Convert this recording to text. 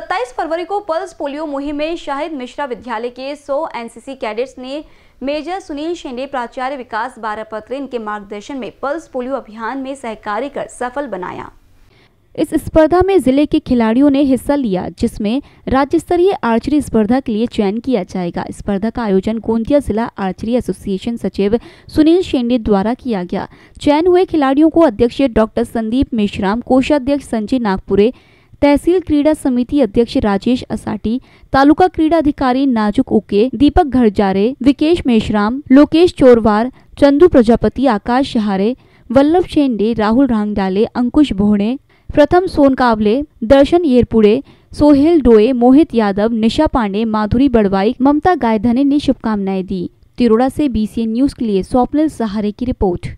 27 फरवरी को pulse polio मुहिम में शाहिद मिश्रा विद्यालय के 100 एनसीसी कैडेट्स ने मेजर सुनील शेंडे प्राचार्य विकास बारापत्र इनके मार्गदर्शन में पल्स पोलियो अभियान में सहकारी कर सफल बनाया इस स्पर्धा में जिले के खिलाड़ियों ने हिस्सा लिया जिसमें राज्य स्तरीय आर्चरी स्पर्धा के लिए चयन किया जाएगा स्पर्धा का आयोजन गोंदिया जिला आर्चरी एसोसिएशन सचिव सुनील शेंडे द्वारा किया गया चयन हुए खिलाड़ियों को अध्यक्ष डॉक्टर संदीप मेश्राम कोषाध्यक्ष संजय नागपुरे तहसील क्रीड़ा समिति अध्यक्ष राजेश असाटी तालुका क्रीड़ा अधिकारी नाजुक उके दीपक घरजारे विकेश मेशराम लोकेश चोरवार चंदू प्रजापति आकाश शहारे वल्लभ शेंडे राहुल रांगडाले अंकुश भोणे प्रथम सोनकावले दर्शन येरपुड़े सोहेल डोए मोहित यादव निशा पांडे माधुरी बड़वाई ममता गायधने ने शुभकामनाएं दी तिरोड़ा से बीसीएन न्यूज के लिए स्वप्निल सहारे की रिपोर्ट